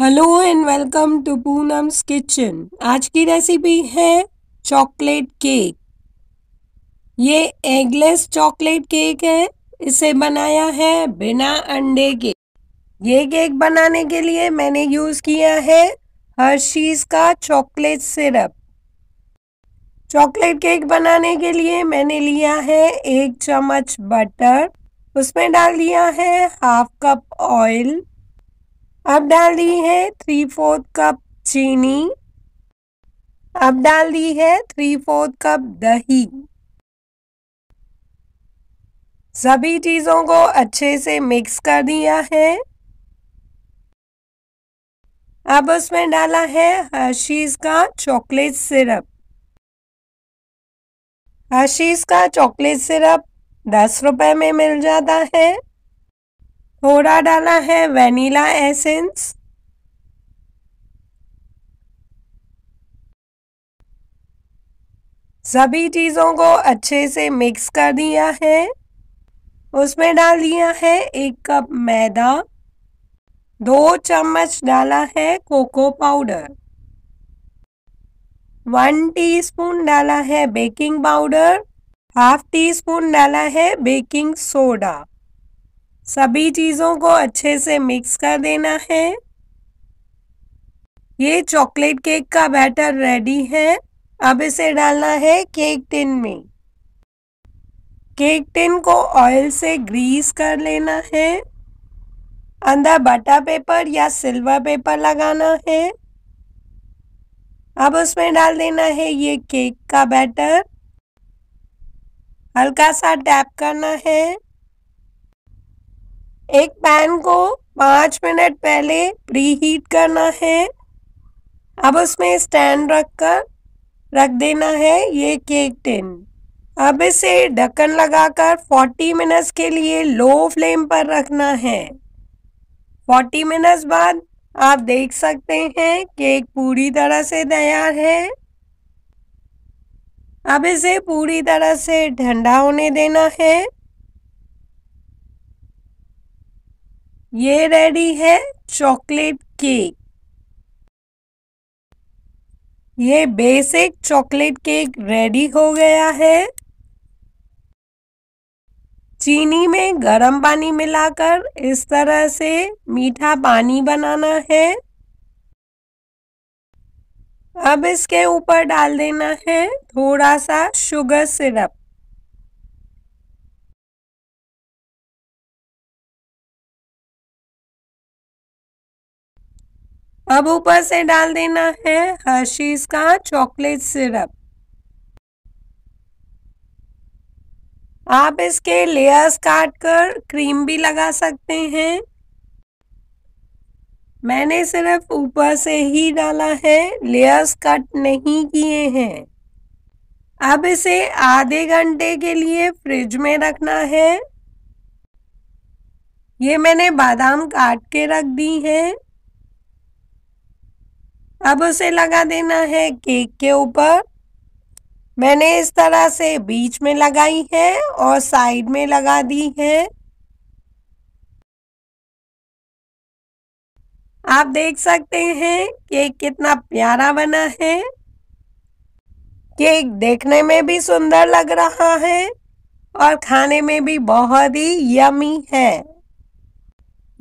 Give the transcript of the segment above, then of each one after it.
hello and welcome to Poonam's kitchen आज की recipe है चॉकलेट केक ये एगलेस चॉकलेट केक है इसे बनाया है बिना अंडे के ये केक बनाने के लिए मैंने यूज़ किया है हर्शीज का चॉकलेट सिरप चॉकलेट केक बनाने के लिए मैंने लिया है एक चम्मच बटर उसमें डाल दिया है हाफ कप ऑयल अब डाल दी है थ्री फोर्थ कप चीनी अब डाल दी है थ्री फोर्थ कप दही सभी चीज़ों को अच्छे से मिक्स कर दिया है अब उसमें डाला है हर्शीज का चॉकलेट सिरप हर्शीज का चॉकलेट सिरप दस रुपए में मिल जाता है थोड़ा डाला है वेनिला एसेंस सभी चीज़ों को अच्छे से मिक्स कर दिया है उसमें डाल दिया है एक कप मैदा दो चम्मच डाला है कोको पाउडर वन टीस्पून डाला है baking powder half teaspoon डाला है बेकिंग सोडा सभी चीज़ों को अच्छे से मिक्स कर देना है ये चॉकलेट केक का बैटर रेडी है अब इसे डालना है केक टिन में केक टिन को ऑयल से ग्रीस कर लेना है अंदर बटा पेपर या सिल्वर पेपर लगाना है अब उसमें डाल देना है ये केक का बैटर हल्का सा टैप करना है एक पैन को पाँच मिनट पहले प्री हीट करना है अब उसमें स्टैंड रख कर रख देना है ये केक टिन अब इसे ढक्कन लगाकर 40 मिनट्स के लिए लो फ्लेम पर रखना है 40 मिनट्स बाद आप देख सकते हैं केक पूरी तरह से तैयार है अब इसे पूरी तरह से ठंडा होने देना है ये रेडी है चॉकलेट केक ये बेसिक चॉकलेट केक रेडी हो गया है चीनी में गर्म पानी मिलाकर इस तरह से मीठा पानी बनाना है अब इसके ऊपर डाल देना है थोड़ा सा शुगर सिरप अब ऊपर से डाल देना है हर्शीज का चॉकलेट सिरप आप इसके लेयर्स काट कर क्रीम भी लगा सकते हैं मैंने सिर्फ ऊपर से ही डाला है लेयर्स कट नहीं किए हैं अब इसे आधे घंटे के लिए फ्रिज में रखना है ये मैंने बादाम काट के रख दी है अब उसे लगा देना है केक के ऊपर मैंने इस तरह से बीच में लगाई है और साइड में लगा दी है आप देख सकते हैं केक कितना प्यारा बना है केक देखने में भी सुंदर लग रहा है और खाने में भी बहुत ही यमी है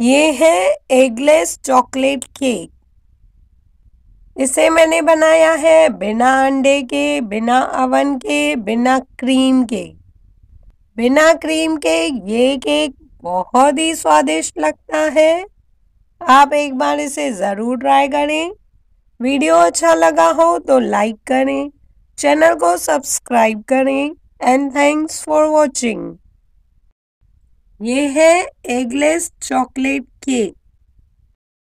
ये है एगलेस चॉकलेट केक इसे मैंने बनाया है बिना अंडे के बिना अवन के बिना क्रीम के बिना क्रीम के ये केक बहुत ही स्वादिष्ट लगता है आप एक बार इसे ज़रूर ट्राई करें वीडियो अच्छा लगा हो तो लाइक करें चैनल को सब्सक्राइब करें एंड थैंक्स फॉर वॉचिंग ये है एगलेस चॉकलेट केक